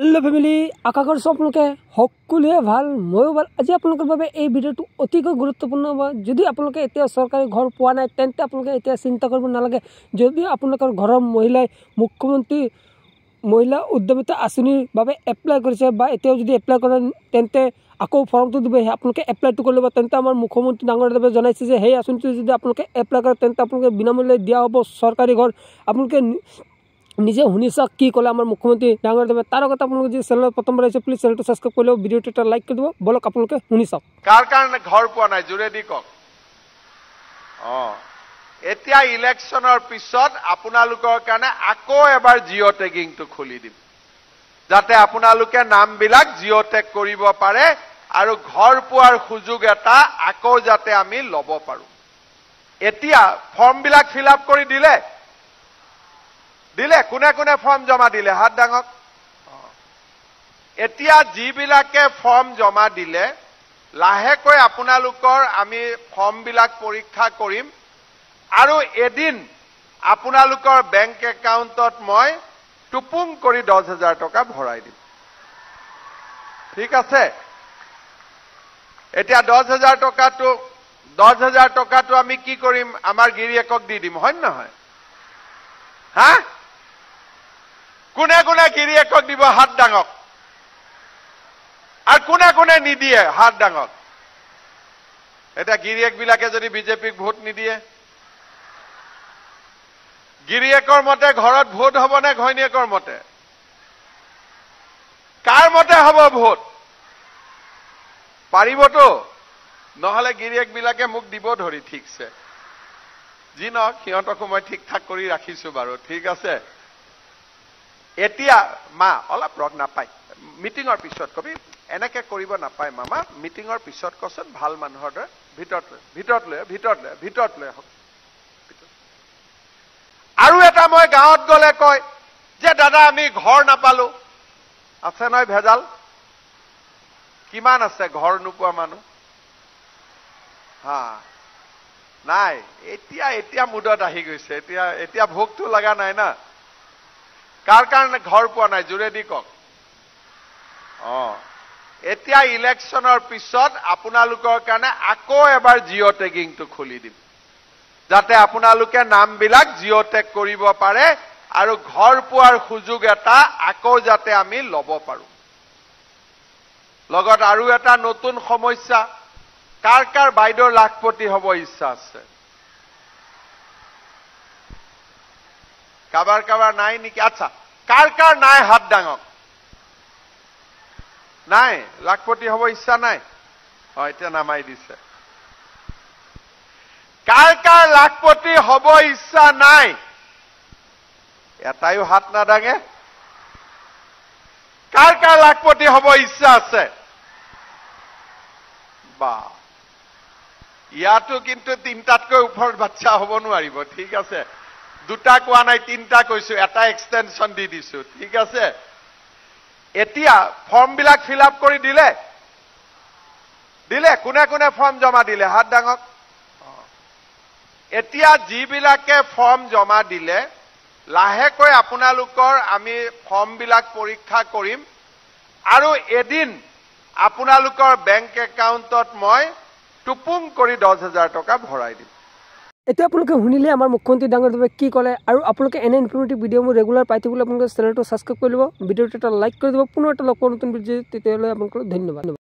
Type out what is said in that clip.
hello' family আকাশৰ চব লোকে সকলোৱে ভাল ময়ো ভাল আজি আপোনালোকৰ বাবে এই ভিডিঅ'টো অতিকৈ গুৰুত্বপূৰ্ণ হ'ব যদি আপোনালোকে এতিয়া চৰকাৰী ঘৰ পোৱা নাই তেন্তে আপোনালোকে এতিয়া চিন্তা কৰিব নালাগে যদি আপোনালোকৰ ঘৰৰ মহিলাই মুখ্যমন্ত্ৰী মহিলা উদ্যমিতা আঁচনিৰ বাবে এপ্লাই কৰিছে বা এতিয়াও যদি এপ্লাই কৰে তেন্তে আকৌ ফৰ্মটো দিব সেই আপোনালোকে এপ্লাইটো কৰি ল'ব তেন্তে আমাৰ মুখ্যমন্ত্ৰী ডাঙৰদেৱে জনাইছে যে সেই আঁচনিটো যদি আপোনালোকে এপ্লাই কৰে তেন্তে আপোনালোকে বিনামূল্যে দিয়া হ'ব চৰকাৰী ঘৰ আপোনালোকে নিজে শুনি চাওক কি ক'লে আমাৰ মুখ্যমন্ত্ৰী ডাঙৰ দেৱে তাৰ আগতে আপোনালোকে যদি চেনেলত প্ৰথম আহিছে প্লিজ চেনেলটো ছাবস্ক্ৰাইব কৰিলেও ভিডিঅ'টো এটা লাইক কৰি দিব বলক আপোনালোকে শুনি চাওক কাৰ কাৰণে ঘৰ পোৱা নাই যোৰেদি কওক অঁ এতিয়া ইলেকশ্যনৰ পিছত আপোনালোকৰ কাৰণে আকৌ এবাৰ জিঅ' টেগিংটো খুলি দিম যাতে আপোনালোকে নামবিলাক জিঅ' টেগ কৰিব পাৰে আৰু ঘৰ পোৱাৰ সুযোগ এটা আকৌ যাতে আমি ল'ব পাৰোঁ এতিয়া ফৰ্মবিলাক ফিল আপ কৰি দিলে দিলে কোনে কোনে ফৰ্ম জমা দিলে হাত ডাঙক এতিয়া যিবিলাকে ফৰ্ম জমা দিলে লাহেকৈ আপোনালোকৰ আমি ফৰ্মবিলাক পৰীক্ষা কৰিম আৰু এদিন আপোনালোকৰ বেংক একাউণ্টত মই টুপুং কৰি দহ হাজাৰ টকা ভৰাই দিম ঠিক আছে এতিয়া দহ হাজাৰ টকাটো দহ হাজাৰ টকাটো আমি কি কৰিম আমাৰ গিৰিয়েকক দি দিম হয় নহয় হা কোনে কোনে গিৰিয়েকক দিব হাত ডাঙক আৰু কোনে কোনে নিদিয়ে হাত ডাঙক এতিয়া গিৰিয়েকবিলাকে যদি বিজেপিক ভোট নিদিয়ে গিৰিয়েকৰ মতে ঘৰত ভোট হবনে ঘৈণীয়েকৰ মতে কাৰ মতে হব ভোট পাৰিবতো নহলে গিৰিয়েকবিলাকে মোক দিব ধৰি ঠিকছে যি নহওক সিহঁতকো মই ঠিক ঠাক কৰি ৰাখিছো বাৰু ঠিক আছে এতিয়া মা অলপ ৰগ নাপায় মিটিঙৰ পিছত কবি এনেকে কৰিব নাপায় মামা মিটিঙৰ পিছত কচোন ভাল মানুহৰ দৰে ভিতৰত লৈ ভিতৰত লৈ ভিতৰত লৈ ভিতৰত লৈ আহক আৰু এটা মই গাঁৱত গলে কয় যে দাদা আমি ঘৰ নাপালো আছে নহয় ভেজাল কিমান আছে ঘৰ নোপোৱা মানুহ হা নাই এতিয়া এতিয়া মুডত আহি গৈছে এতিয়া এতিয়া ভোকটো লগা নাই না কাৰ কাৰণে ঘৰ পোৱা নাই জোৰেদি কওক অঁ এতিয়া ইলেকশ্যনৰ পিছত আপোনালোকৰ কাৰণে আকৌ এবাৰ জিঅ' টেগিংটো খুলি দিম যাতে আপোনালোকে নামবিলাক জিঅ' টেগ কৰিব পাৰে আৰু ঘৰ পোৱাৰ সুযোগ এটা আকৌ যাতে আমি ল'ব পাৰোঁ লগত আৰু এটা নতুন সমস্যা কাৰ কাৰ বাইদেউৰ লাখপতি হ'ব ইচ্ছা আছে কাবাৰ কাবাৰ নাই নেকি আচ্ছা কাৰ কাৰ নাই হাত ডাঙক নাই লাখপতি হব ইচ্ছা নাই অ এতিয়া নামাই দিছে কাৰ কাৰ লাখপতি হব ইচ্ছা নাই এটাইও হাত নাডাঙে কাৰ কাৰ লাখপতি হব ইচ্ছা আছে বা ইয়াতো কিন্তু তিনিটাতকৈ ওপৰত বাচ্ছা হব নোৱাৰিব ঠিক আছে দুটা কোৱা নাই তিনিটা কৈছো এটা এক্সটেনশ্যন দি দিছো ঠিক আছে এতিয়া ফৰ্মবিলাক ফিল আপ কৰি দিলে দিলে কোনে কোনে ফৰ্ম জমা দিলে হাত ডাঙক এতিয়া যিবিলাকে ফৰ্ম জমা দিলে লাহেকৈ আপোনালোকৰ আমি ফৰ্মবিলাক পৰীক্ষা কৰিম আৰু এদিন আপোনালোকৰ বেংক একাউণ্টত মই টুপুং কৰি দহ হাজাৰ টকা ভৰাই দিম এতিয়া আপোনালোকে শুনিলে আমাৰ মুখ্যমন্ত্ৰী ডাঙৰদেৱে কি ক'লে আৰু আপোনালোকে এনে ইনফৰ্মেটিভ ভিডিঅ'সমূহ ৰেগুলাৰ পাই থাকিবলৈ আপোনালোকে চেনেলটো ছাবস্ক্ৰাইব কৰি ল'ব ভিডিঅ'টো এটা লাইক কৰি দিব পুনৰ এটা লগ কৰোঁ নতুন ভিডিঅ' তেতিয়াহ'লে আপোনালোকৰ ধন্যবাদ